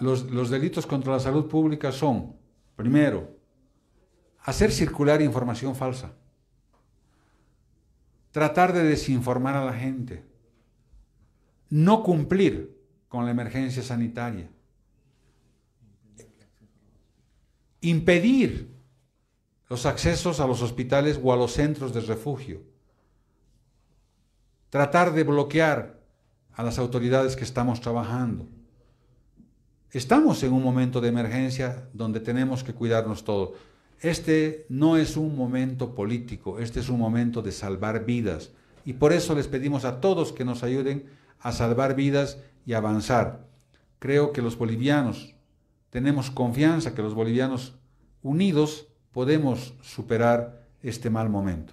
los, los delitos contra la salud pública son, primero, hacer circular información falsa, tratar de desinformar a la gente, no cumplir con la emergencia sanitaria, impedir los accesos a los hospitales o a los centros de refugio, tratar de bloquear a las autoridades que estamos trabajando. Estamos en un momento de emergencia donde tenemos que cuidarnos todos. Este no es un momento político, este es un momento de salvar vidas. Y por eso les pedimos a todos que nos ayuden a salvar vidas y avanzar. Creo que los bolivianos tenemos confianza que los bolivianos unidos podemos superar este mal momento.